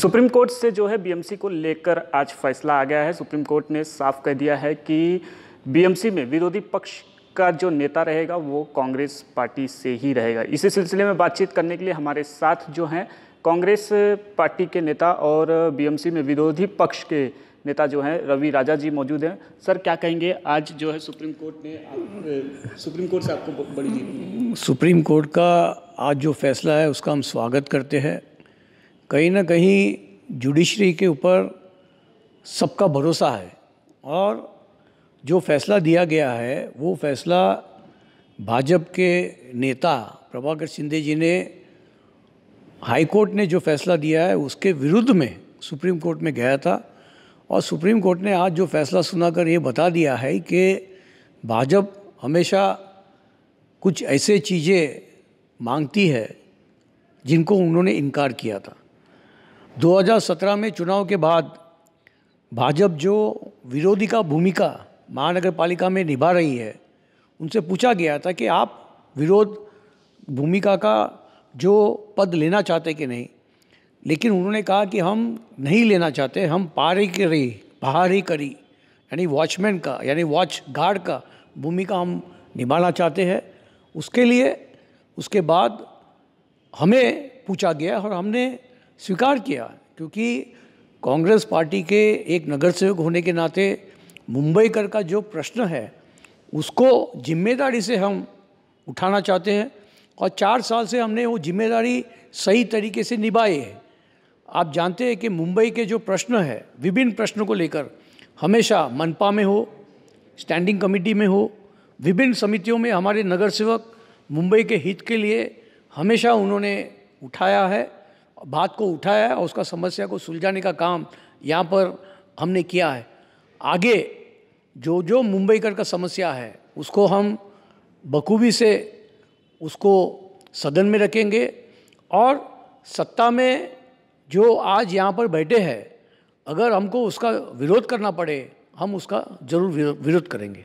supreme court से जो है बीएमसी को लेकर आज फैसला आ गया है सुप्रीम कोर्ट ने साफ कह दिया है कि बीएमसी में विरोधी पक्ष का जो नेता रहेगा वो कांग्रेस पार्टी से ही रहेगा इसी सिलसिले में बातचीत करने के लिए हमारे साथ जो हैं कांग्रेस पार्टी के नेता और बीएमसी में विरोधी पक्ष के नेता जो हैं रवि राजा जी मौजूद हैं सर क्या कहेंगे आज जो है सुप्रीम कोर्ट ने सुप्रीम कोर्ट से आपको बड़ी जीत सुप्रीम कोर्ट का आज जो फैसला है उसका हम स्वागत करते हैं कहीं ना कहीं जुडिशरी के ऊपर सबका भरोसा है और जो फैसला दिया गया है वो फैसला भाजपा के नेता प्रभाकर शिंदे जी ने हाई कोर्ट ने जो फैसला दिया है उसके विरुद्ध में सुप्रीम कोर्ट में गया था और सुप्रीम कोर्ट ने आज जो फैसला सुनाकर ये बता दिया है कि भाजपा हमेशा कुछ ऐसे चीज़ें मांगती है जिनको उन्होंने इनकार किया था 2017 में चुनाव के बाद भाजपा जो विरोधी का भूमिका महानगर पालिका में निभा रही है उनसे पूछा गया था कि आप विरोध भूमिका का जो पद लेना चाहते कि नहीं लेकिन उन्होंने कहा कि हम नहीं लेना चाहते हम पारी करी बाहर ही करी यानी वॉचमैन का यानी वॉच गार्ड का भूमिका हम निभाना चाहते हैं उसके लिए उसके बाद हमें पूछा गया और हमने स्वीकार किया क्योंकि कांग्रेस पार्टी के एक नगर सेवक होने के नाते मुंबई कर का जो प्रश्न है उसको जिम्मेदारी से हम उठाना चाहते हैं और चार साल से हमने वो जिम्मेदारी सही तरीके से निभाई है आप जानते हैं कि मुंबई के जो प्रश्न है विभिन्न प्रश्नों को लेकर हमेशा मनपा में हो स्टैंडिंग कमेटी में हो विभिन्न समितियों में हमारे नगर सेवक मुंबई के हित के लिए हमेशा उन्होंने उठाया है बात को उठाया और उसका समस्या को सुलझाने का काम यहाँ पर हमने किया है आगे जो जो मुंबई कर का समस्या है उसको हम बखूबी से उसको सदन में रखेंगे और सत्ता में जो आज यहाँ पर बैठे हैं अगर हमको उसका विरोध करना पड़े हम उसका जरूर विरोध करेंगे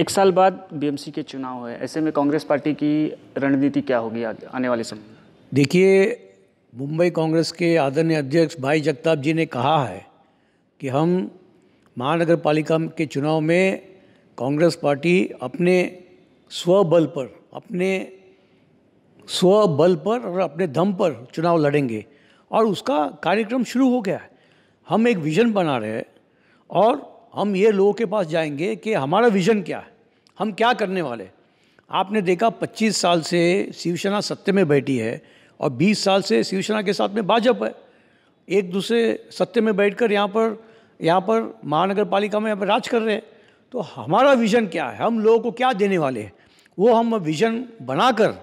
एक साल बाद बीएमसी के चुनाव है ऐसे में कांग्रेस पार्टी की रणनीति क्या होगी आने वाले समय देखिए मुंबई कांग्रेस के आदरणीय अध्यक्ष भाई जगताप जी ने कहा है कि हम महानगर पालिका के चुनाव में कांग्रेस पार्टी अपने स्वबल पर अपने स्वबल पर और अपने दम पर चुनाव लड़ेंगे और उसका कार्यक्रम शुरू हो गया है हम एक विज़न बना रहे हैं और हम ये लोगों के पास जाएंगे कि हमारा विज़न क्या है हम क्या करने वाले आपने देखा 25 साल से शिवसेना सत्य में बैठी है और 20 साल से शिवसेना के साथ में भाजपा है एक दूसरे सत्य में बैठकर यहाँ पर यहाँ पर महानगर पालिका में यहाँ पर राज कर रहे हैं तो हमारा विज़न क्या है हम लोगों को क्या देने वाले हैं वो हम विज़न बनाकर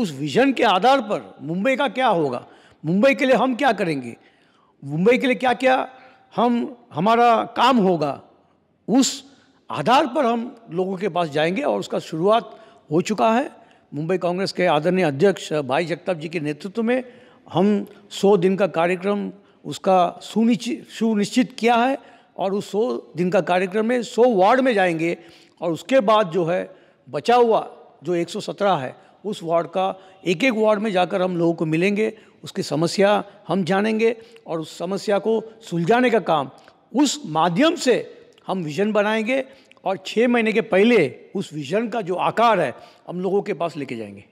उस विज़न के आधार पर मुंबई का क्या होगा मुंबई के लिए हम क्या करेंगे मुंबई के लिए क्या क्या हम हमारा काम होगा उस आधार पर हम लोगों के पास जाएंगे और उसका शुरुआत हो चुका है मुंबई कांग्रेस के आदरणीय अध्यक्ष भाई जगताप जी के नेतृत्व में हम सौ दिन का कार्यक्रम उसका सुनिश्चित सुनिश्चित किया है और उस सौ दिन का कार्यक्रम में सौ वार्ड में जाएंगे और उसके बाद जो है बचा हुआ जो 117 है उस वार्ड का एक एक वार्ड में जाकर हम लोगों को मिलेंगे उसकी समस्या हम जानेंगे और उस समस्या को सुलझाने का काम उस माध्यम से हम विजन बनाएंगे और छः महीने के पहले उस विजन का जो आकार है हम लोगों के पास लेके जाएंगे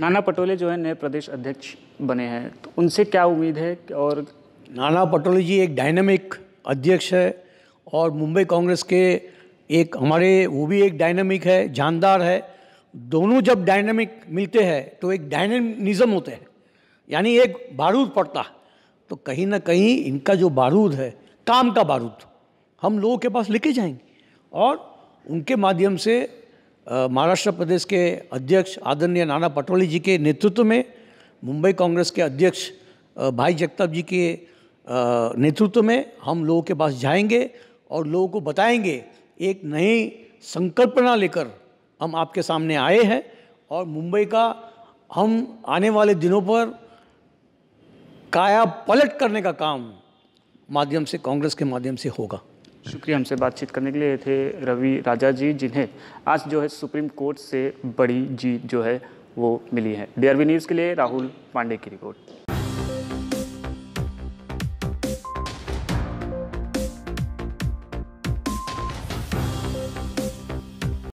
नाना पटोले जो है नए प्रदेश अध्यक्ष बने हैं तो उनसे क्या उम्मीद है और नाना पटोले जी एक डायनेमिक अध्यक्ष है और मुंबई कांग्रेस के एक हमारे वो भी एक डायनेमिक है जानदार है दोनों जब डायनेमिक मिलते हैं तो एक डायनेमिज्म होते हैं यानी एक बारूद पड़ता तो कहीं ना कहीं इनका जो बारूद है काम का बारूद हम लोगों के पास लेके जाएंगे और उनके माध्यम से महाराष्ट्र प्रदेश के अध्यक्ष आदरणीय नाना पटोले जी के नेतृत्व में मुंबई कांग्रेस के अध्यक्ष भाई जगताप जी के नेतृत्व में हम लोगों के पास जाएंगे और लोगों को बताएंगे एक नई संकल्पना लेकर हम आपके सामने आए हैं और मुंबई का हम आने वाले दिनों पर काया पलट करने का काम माध्यम से कांग्रेस के माध्यम से होगा शुक्रिया हमसे बातचीत करने के लिए थे रवि राजा जी जिन्हें आज जो है सुप्रीम कोर्ट से बड़ी जीत जो है वो मिली है डी न्यूज़ के लिए राहुल पांडे की रिपोर्ट